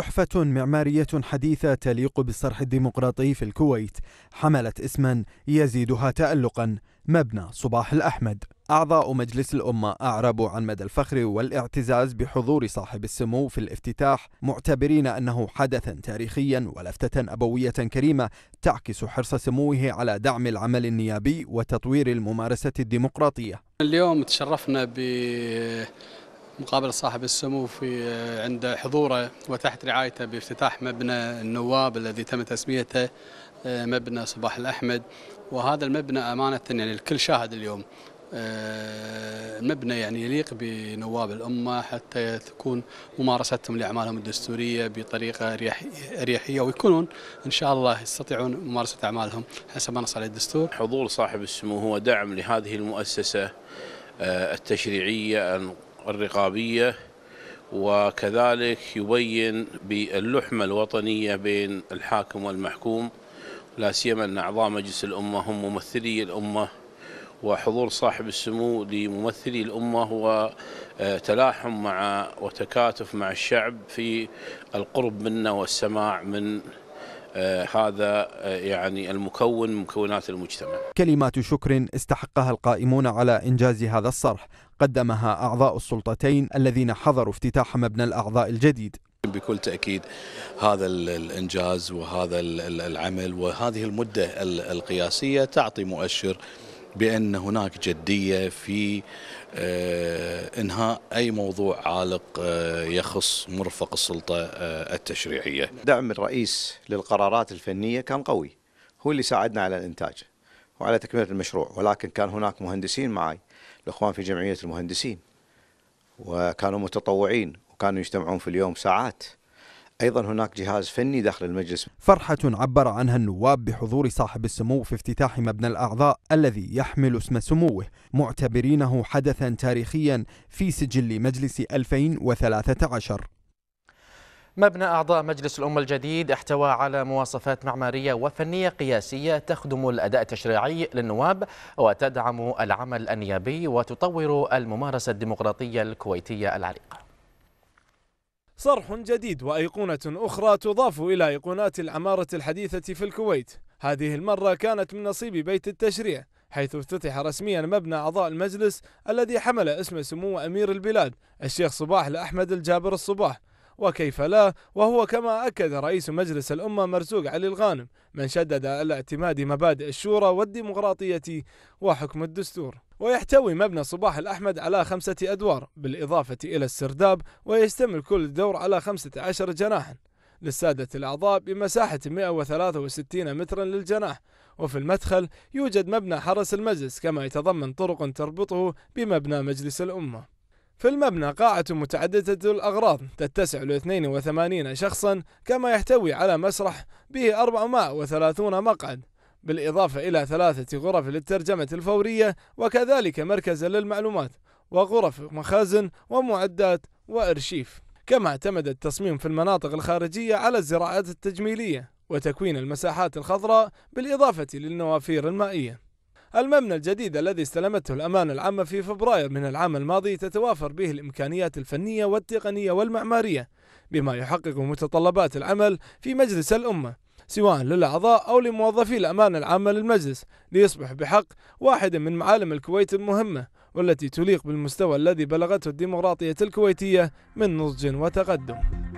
تحفة معمارية حديثة تليق بالصرح الديمقراطي في الكويت حملت اسما يزيدها تألقا مبنى صباح الأحمد أعضاء مجلس الأمة أعربوا عن مدى الفخر والاعتزاز بحضور صاحب السمو في الافتتاح معتبرين أنه حدثا تاريخيا ولفتة أبوية كريمة تعكس حرص سموه على دعم العمل النيابي وتطوير الممارسة الديمقراطية اليوم تشرفنا ب مقابل صاحب السمو في آه، عند حضوره وتحت رعايته بافتتاح مبنى النواب الذي تم تسميته آه، مبنى صباح الأحمد وهذا المبنى أمانة يعني الكل شاهد اليوم آه، مبنى يعني يليق بنواب الأمة حتى تكون ممارستهم لأعمالهم الدستورية بطريقة أريحية ويكونون إن شاء الله يستطيعون ممارسة أعمالهم حسب ما نص عليه الدستور حضور صاحب السمو هو دعم لهذه المؤسسة التشريعية الرقابية وكذلك يبين باللحمة الوطنية بين الحاكم والمحكوم لا سيما أن أعضاء مجلس الأمة هم ممثلي الأمة وحضور صاحب السمو لممثلي الأمة هو تلاحم مع وتكاتف مع الشعب في القرب منه والسماع من آه، هذا آه، يعني المكون مكونات المجتمع كلمات شكر استحقها القائمون على إنجاز هذا الصرح قدمها أعضاء السلطتين الذين حضروا افتتاح مبنى الأعضاء الجديد بكل تأكيد هذا الإنجاز وهذا العمل وهذه المدة القياسية تعطي مؤشر بأن هناك جدية في آه، إنهاء أي موضوع عالق آه، يخص مرفق السلطة آه، التشريعية دعم الرئيس للقرارات الفنية كان قوي هو اللي ساعدنا على الإنتاج وعلى تكملة المشروع ولكن كان هناك مهندسين معي الإخوان في جمعية المهندسين وكانوا متطوعين وكانوا يجتمعون في اليوم ساعات أيضا هناك جهاز فني داخل المجلس فرحة عبر عنها النواب بحضور صاحب السمو في افتتاح مبنى الأعضاء الذي يحمل اسم سموه معتبرينه حدثا تاريخيا في سجل مجلس 2013 مبنى أعضاء مجلس الأمة الجديد احتوى على مواصفات معمارية وفنية قياسية تخدم الأداء التشريعي للنواب وتدعم العمل النيابي وتطور الممارسة الديمقراطية الكويتية العريقة صرح جديد وأيقونة أخرى تضاف إلى أيقونات العمارة الحديثة في الكويت هذه المرة كانت من نصيب بيت التشريع حيث افتتح رسميا مبنى أعضاء المجلس الذي حمل اسم سمو أمير البلاد الشيخ صباح الأحمد الجابر الصباح وكيف لا وهو كما أكد رئيس مجلس الأمة مرزوق علي الغانم من شدد على اعتماد مبادئ الشورى والديمقراطية وحكم الدستور ويحتوي مبنى صباح الأحمد على خمسة أدوار بالإضافة إلى السرداب ويشتمل كل دور على خمسة عشر جناحا للسادة الأعضاء بمساحة 163 مترا للجناح وفي المدخل يوجد مبنى حرس المجلس كما يتضمن طرق تربطه بمبنى مجلس الأمة في المبنى قاعة متعددة الأغراض تتسع ل 82 شخصا كما يحتوي على مسرح به 430 مقعد بالإضافة إلى ثلاثة غرف للترجمة الفورية وكذلك مركز للمعلومات وغرف مخازن ومعدات وأرشيف كما اعتمد التصميم في المناطق الخارجية على الزراعات التجميلية وتكوين المساحات الخضراء بالإضافة للنوافير المائية المبنى الجديد الذي استلمته الأمانة العامة في فبراير من العام الماضي تتوافر به الإمكانيات الفنية والتقنية والمعمارية بما يحقق متطلبات العمل في مجلس الأمة سواء للأعضاء أو لموظفي الأمانة العامة للمجلس ليصبح بحق واحدا من معالم الكويت المهمة والتي تليق بالمستوى الذي بلغته الديمقراطية الكويتية من نضج وتقدم